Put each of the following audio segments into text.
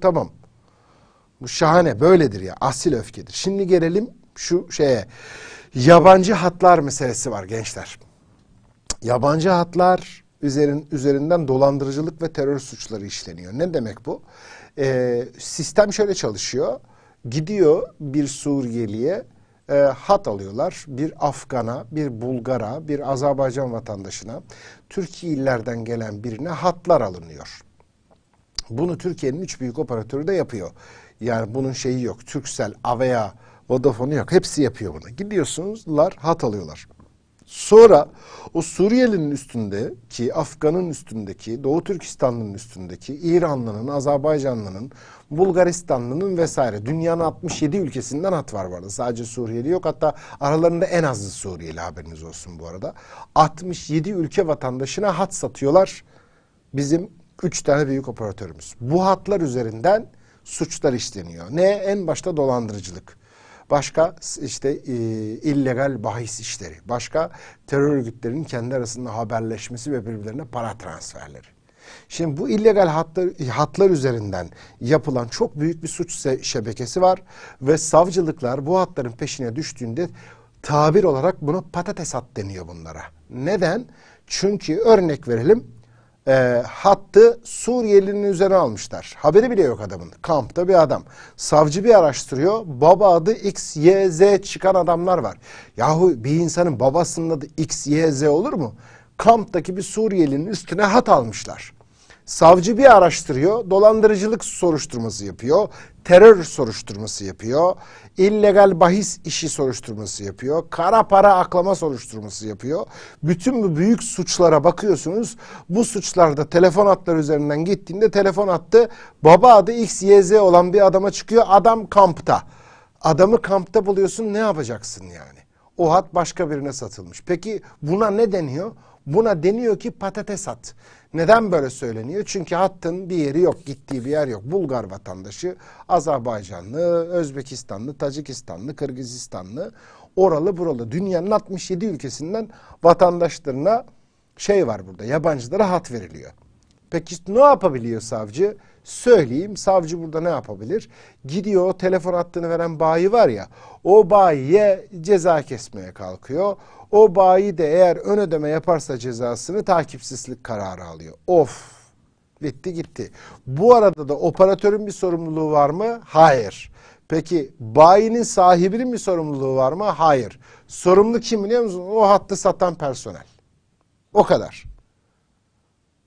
tamam. Bu şahane böyledir ya asil öfkedir. Şimdi gelelim şu şeye. Yabancı hatlar meselesi var gençler. Yabancı hatlar üzerin, üzerinden dolandırıcılık ve terör suçları işleniyor. Ne demek bu? Ee, sistem şöyle çalışıyor. Gidiyor bir Suriyeli'ye e, hat alıyorlar. Bir Afgan'a, bir Bulgar'a, bir Azerbaycan vatandaşına, Türkiye illerden gelen birine hatlar alınıyor. Bunu Türkiye'nin üç büyük operatörü de yapıyor. Yani bunun şeyi yok. Türksel, Avea, Vodafone'u yok. Hepsi yapıyor bunu. Gidiyorsunuzlar hat alıyorlar. Sonra o Suriyelinin üstündeki, Afgan'ın üstündeki, Doğu Türkistanlı'nın üstündeki, İranlı'nın, Azerbaycanlı'nın, Bulgaristanlı'nın vesaire dünyanın 67 ülkesinden hat var vardı. Sadece Suriyeli yok hatta aralarında en azı Suriyeli haberiniz olsun bu arada. 67 ülke vatandaşına hat satıyorlar bizim üç tane büyük operatörümüz. Bu hatlar üzerinden suçlar işleniyor. Ne? En başta dolandırıcılık. Başka işte e, illegal bahis işleri. Başka terör örgütlerinin kendi arasında haberleşmesi ve birbirlerine para transferleri. Şimdi bu illegal hatlar, hatlar üzerinden yapılan çok büyük bir suç şebekesi var. Ve savcılıklar bu hatların peşine düştüğünde tabir olarak buna patates hat deniyor bunlara. Neden? Çünkü örnek verelim e, hattı Suriyelinin üzerine almışlar. Haberi bile yok adamın. Kampta bir adam. Savcı bir araştırıyor. Baba adı X, Y, Z çıkan adamlar var. Yahu bir insanın babasının adı X, Y, Z olur mu? Kamptaki bir Suriyelinin üstüne hat almışlar. Savcı bir araştırıyor, dolandırıcılık soruşturması yapıyor, terör soruşturması yapıyor, illegal bahis işi soruşturması yapıyor, kara para aklama soruşturması yapıyor. Bütün bu büyük suçlara bakıyorsunuz. Bu suçlarda telefon hatları üzerinden gittiğinde telefon attı. baba adı XYZ olan bir adama çıkıyor. Adam kampta. Adamı kampta buluyorsun ne yapacaksın yani? O hat başka birine satılmış. Peki buna ne deniyor? Buna deniyor ki patates hat. Neden böyle söyleniyor? Çünkü hattın bir yeri yok, gittiği bir yer yok. Bulgar vatandaşı, Azerbaycanlı, Özbekistanlı, Tacikistanlı, Kırgızistanlı, oralı buralı dünyanın 67 ülkesinden vatandaşlarına şey var burada. Yabancılara hat veriliyor. Peki ne yapabiliyor savcı? Söyleyeyim savcı burada ne yapabilir? Gidiyor o telefon hattını veren bayi var ya o bayiye ceza kesmeye kalkıyor. O bayi de eğer ön ödeme yaparsa cezasını takipsizlik kararı alıyor. Of bitti gitti. Bu arada da operatörün bir sorumluluğu var mı? Hayır. Peki bayinin sahibinin bir sorumluluğu var mı? Hayır. Sorumlu kim biliyor musunuz? O hattı satan personel. O kadar.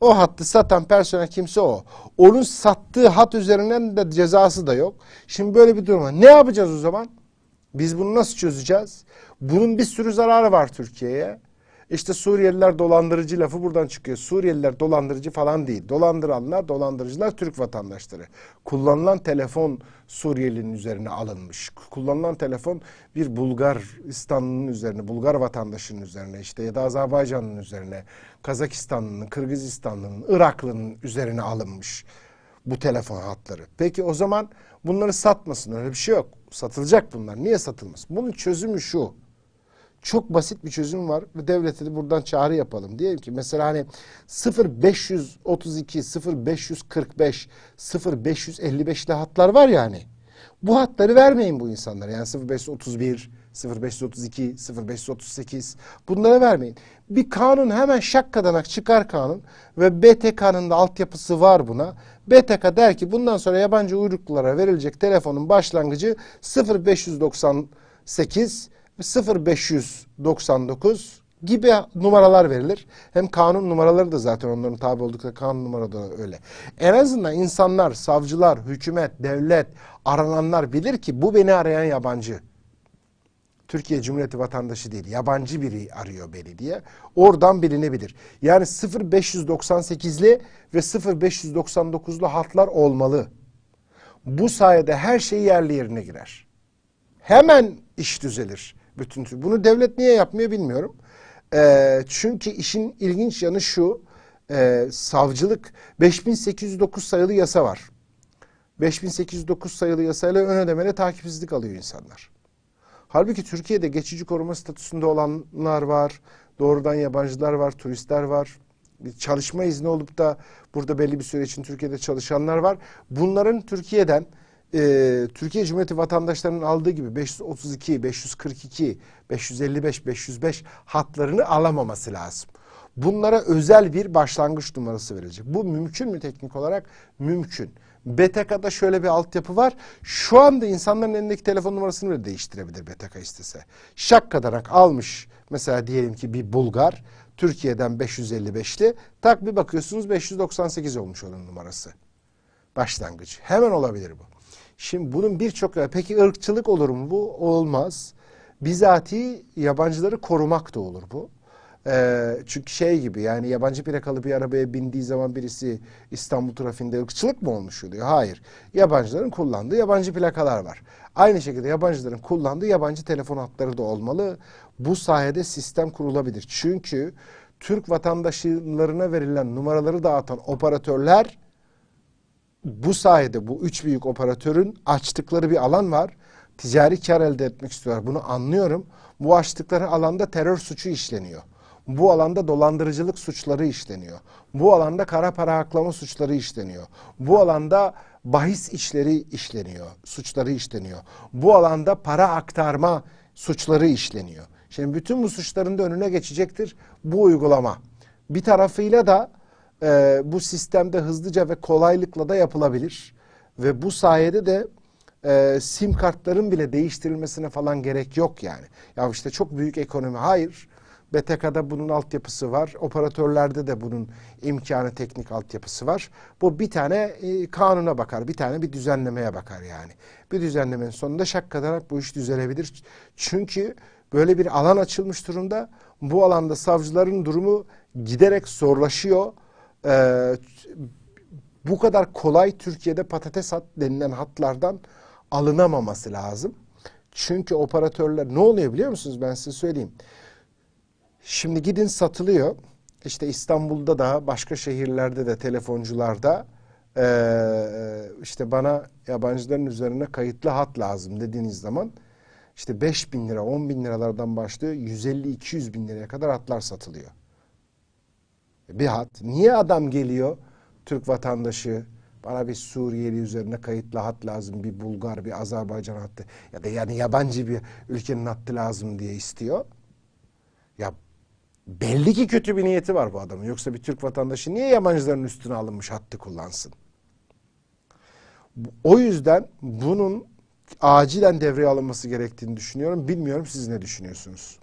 O hattı satan personel kimse o. Onun sattığı hat üzerinden de cezası da yok. Şimdi böyle bir durum var. Ne yapacağız o zaman? Biz bunu nasıl çözeceğiz? Bunun bir sürü zararı var Türkiye'ye. İşte Suriyeliler dolandırıcı lafı buradan çıkıyor. Suriyeliler dolandırıcı falan değil. Dolandıranlar, dolandırıcılar Türk vatandaşları. Kullanılan telefon Suriyelinin üzerine alınmış. Kullanılan telefon bir Bulgaristanlı'nın üzerine, Bulgar vatandaşının üzerine işte ya da Azerbaycan'ın üzerine, Kazakistanlı'nın, Kırgızistanlı'nın, Iraklı'nın üzerine alınmış bu telefon hatları. Peki o zaman bunları satmasın öyle bir şey yok. Satılacak bunlar. Niye satılmaz? Bunun çözümü şu çok basit bir çözüm var ve devlete de buradan çağrı yapalım. Diyelim ki mesela hani 0532, 0545, 0555 ile hatlar var yani Bu hatları vermeyin bu insanlara. Yani 0531, 0532, 0538 bunlara vermeyin. Bir kanun hemen şakkadanak çıkar kanun ve BTK'nın da altyapısı var buna. BTK der ki bundan sonra yabancı uyruklulara verilecek telefonun başlangıcı 0598 0599 gibi numaralar verilir. Hem kanun numaraları da zaten onların tabi oldukları kanun numaraları da öyle. En azından insanlar, savcılar, hükümet, devlet, arananlar bilir ki bu beni arayan yabancı. Türkiye Cumhuriyeti vatandaşı değil, yabancı biri arıyor beni diye. Oradan bilinebilir. Yani 0598'li ve 0599'lu hatlar olmalı. Bu sayede her şey yerli yerine girer. Hemen iş düzelir bütünsü. Bunu devlet niye yapmıyor bilmiyorum. E, çünkü işin ilginç yanı şu. E, savcılık 5809 sayılı yasa var. 5809 sayılı yasayla ön ödemeli takipsizlik alıyor insanlar. Halbuki Türkiye'de geçici koruma statüsünde olanlar var. Doğrudan yabancılar var, turistler var. Çalışma izni olup da burada belli bir süre için Türkiye'de çalışanlar var. Bunların Türkiye'den e, Türkiye Cumhuriyeti vatandaşlarının aldığı gibi 532, 542, 555, 505 hatlarını alamaması lazım. Bunlara özel bir başlangıç numarası verecek. Bu mümkün mü teknik olarak? Mümkün. BTK'da şöyle bir altyapı var. Şu anda insanların elindeki telefon numarasını bile değiştirebilir BTK istese. Şak kadarak almış mesela diyelim ki bir Bulgar Türkiye'den 555'li tak bir bakıyorsunuz 598 olmuş onun numarası. Başlangıç. Hemen olabilir bu. Şimdi bunun birçok peki ırkçılık olur mu bu? Olmaz. Bizatihi yabancıları korumak da olur bu. Ee, çünkü şey gibi yani yabancı plakalı bir arabaya bindiği zaman birisi İstanbul trafiğinde ırkçılık mı olmuş oluyor? Hayır. Yabancıların kullandığı yabancı plakalar var. Aynı şekilde yabancıların kullandığı yabancı telefon hatları da olmalı. Bu sayede sistem kurulabilir. Çünkü Türk vatandaşlarına verilen numaraları dağıtan operatörler bu sayede bu üç büyük operatörün açtıkları bir alan var. Ticari kar elde etmek istiyorlar. Bunu anlıyorum. Bu açtıkları alanda terör suçu işleniyor. Bu alanda dolandırıcılık suçları işleniyor. Bu alanda kara para aklama suçları işleniyor. Bu alanda bahis işleri işleniyor, suçları işleniyor. Bu alanda para aktarma suçları işleniyor. Şimdi bütün bu suçların da önüne geçecektir bu uygulama. Bir tarafıyla da e, bu sistemde hızlıca ve kolaylıkla da yapılabilir. Ve bu sayede de e, sim kartların bile değiştirilmesine falan gerek yok yani. Ya işte çok büyük ekonomi hayır. BTK'da bunun altyapısı var. Operatörlerde de bunun imkanı teknik altyapısı var. Bu bir tane e, kanuna bakar. Bir tane bir düzenlemeye bakar yani. Bir düzenlemenin sonunda şak kadarak bu iş düzelebilir. Çünkü böyle bir alan açılmış durumda. Bu alanda savcıların durumu giderek zorlaşıyor e, bu kadar kolay Türkiye'de patates hat denilen hatlardan alınamaması lazım. Çünkü operatörler ne oluyor biliyor musunuz ben size söyleyeyim. Şimdi gidin satılıyor. İşte İstanbul'da da başka şehirlerde de telefoncularda ee, işte bana yabancıların üzerine kayıtlı hat lazım dediğiniz zaman işte 5 bin lira 10 bin liralardan başlıyor 150-200 bin liraya kadar hatlar satılıyor bir hat. Niye adam geliyor? Türk vatandaşı bana bir Suriyeli üzerine kayıtlı hat lazım. Bir Bulgar, bir Azerbaycan hattı ya da yani yabancı bir ülkenin hattı lazım diye istiyor. Ya belli ki kötü bir niyeti var bu adamın. Yoksa bir Türk vatandaşı niye yabancıların üstüne alınmış hattı kullansın? O yüzden bunun acilen devreye alınması gerektiğini düşünüyorum. Bilmiyorum siz ne düşünüyorsunuz?